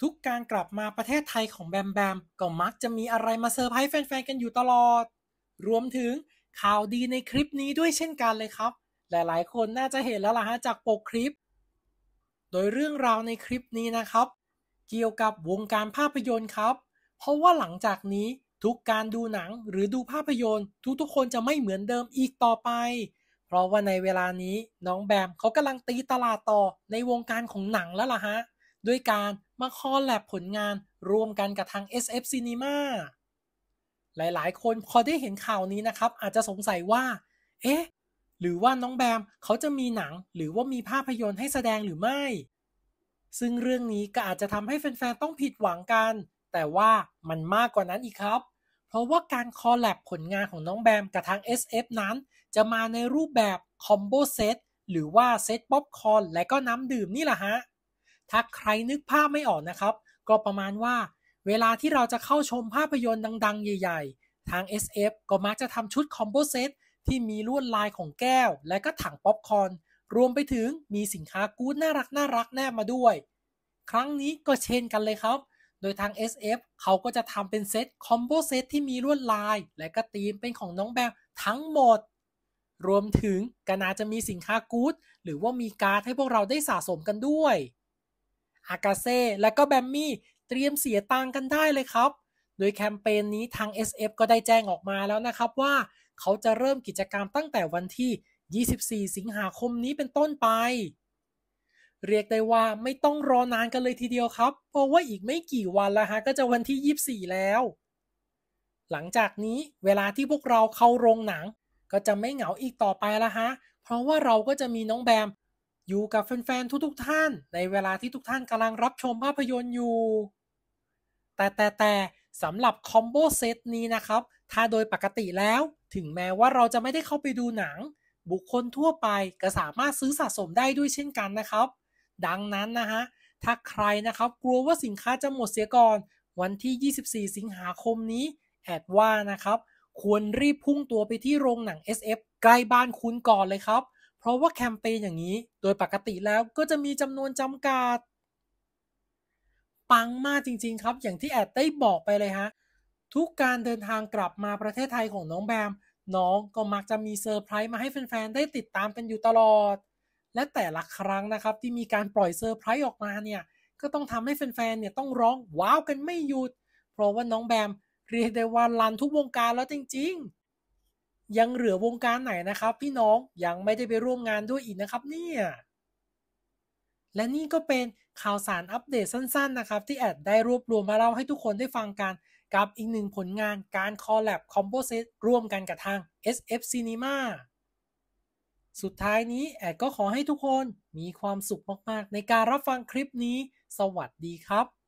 ทุกการกลับมาประเทศไทยของแบมแบมก็มักจะมีอะไรมาเซอร์ไพรส์แฟนๆกันอยู่ตลอด รวมถึงข่าวดีในคลิปนี้ด้วยเช่นกันเลยครับ หลายๆ คนน่าจะเห็นแล้วล่ะฮะจากปกคลิป โดยเรื่องราวในคลิปนี้นะครับ เกี่ยวกับวงการภาพยนตร์ครับ เพราะว่าหลังจากนี้ทุกการดูหนังหรือดูภาพยนตร์ ทุกๆคนจะไม่เหมือนเดิมอีกต่อไป เพราะว่าในเวลานี้น้องแบมเขากำลังตีตลาดต่อในวงการของหนังแล้วล่ะฮะด้วยการมาคอลแลบผลงานร่วมกันกับทาง SF Cinema หลายๆ คนพอได้เห็นข่าวนี้นะครับ อาจจะสงสัยว่า เอ๊ะ หรือว่าน้องแบม เขาจะมีหนังหรือว่ามีภาพยนตร์ให้แสดงหรือไม่ ซึ่งเรื่องนี้ก็อาจจะทำให้แฟนๆ ต้องผิดหวังกัน แต่ว่ามันมากกว่านั้นอีกครับ เพราะว่าการคอลแลบผลงานของน้องแบมกับทาง SF นั้น จะมาในรูปแบบคอมโบเซตหรือว่าเซตป๊อปคอนและก็น้ำดื่มนี่แหละฮะถ้าใครนึกภาพไม่ออกนะครับ ก็ประมาณว่า เวลาที่เราจะเข้าชมภาพยนตร์ดังๆใหญ่ๆ ทาง SF ก็มักจะทำชุดคอมโบเซตที่มีลวดลายของแก้ว และก็ถังป๊อปคอนรวมไปถึงมีสินค้ากู๊ดน่ารักน่ารักแนบมาด้วย ครั้งนี้ก็เช่นกันเลยครับ โดยทาง SF เขาก็จะทำเป็นเซตคอมโบเซตที่มีลวดลาย และก็ตีมเป็นของน้องแบงทั้งหมด รวมถึงก็น่าจะมีสินค้ากู๊ดหรือว่ามีการ์ดให้พวกเราได้สะสมกันด้วยอากาเซ่และก็แบมมี่เตรียมเสียตังกันได้เลยครับ โดยแคมเปญนี้ทาง SF ก็ได้แจ้งออกมาแล้วนะครับว่าเขาจะเริ่มกิจกรรมตั้งแต่วันที่ 24 สิงหาคมนี้เป็นต้นไป เรียกได้ว่าไม่ต้องรอนานกันเลยทีเดียวครับ เพราะว่าอีกไม่กี่วันละฮะก็จะวันที่ 24 แล้ว หลังจากนี้เวลาที่พวกเราเข้าโรงหนัง ก็จะไม่เหงาอีกต่อไปละฮะเพราะว่าเราก็จะมีน้องแบมอยู่กับแฟนๆทุกๆท่าน ในเวลาที่ทุกท่านกำลังรับชมภาพยนตร์อยู่ แต่แต่แต่สำหรับคอมโบเซตนี้นะครับ ถ้าโดยปกติแล้ว ถึงแม้ว่าเราจะไม่ได้เข้าไปดูหนัง บุคคลทั่วไปก็สามารถซื้อสะสมได้ด้วยเช่นกันนะครับ ดังนั้นนะฮะ ถ้าใครนะครับ กลัวว่าสินค้าจะหมดเสียก่อน วันที่ 24 สิงหาคมนี้แอดว่านะครับ ควรรีบพุ่งตัวไปที่โรงหนัง SF ใกล้บ้านคุณก่อนเลยครับพราะว่าแคมเปญอย่างนี้โดยปกติแล้วก็จะมีจำนวนจำกัดปังมากจริงๆครับอย่างที่แอดได้บอกไปเลยฮะทุกการเดินทางกลับมาประเทศไทยของน้องแบมน้องก็มักจะมีเซอร์ไพรส์มาให้แฟนๆได้ติดตามกันอยู่ตลอด และแต่ละครั้งนะครับที่มีการปล่อยเซอร์ไพรส์ออกมาเนี่ยก็ต้องทำให้แฟนๆเนี่ยต้องร้องว้าวกันไม่หยุด เพราะว่าน้องแบมเรียกได้ว่าลันทุกวงการแล้วจริง ๆยังเหลือวงการไหนนะครับ พี่น้องยังไม่ได้ไปร่วมงานด้วยอีกนะครับ เนี่ยและนี่ก็เป็นข่าวสารอัปเดตสั้น ๆ นะครับ ที่แอดได้รวบรวมมาเล่าให้ทุกคนได้ฟังกัน กับอีกหนึ่งผลงานการคอลแลบคอมโบเซตร่วมกันกับทาง SF Cinema สุดท้ายนี้ แอดก็ขอให้ทุกคนมีความสุขมากๆ ในการรับฟังคลิปนี้ สวัสดีครับ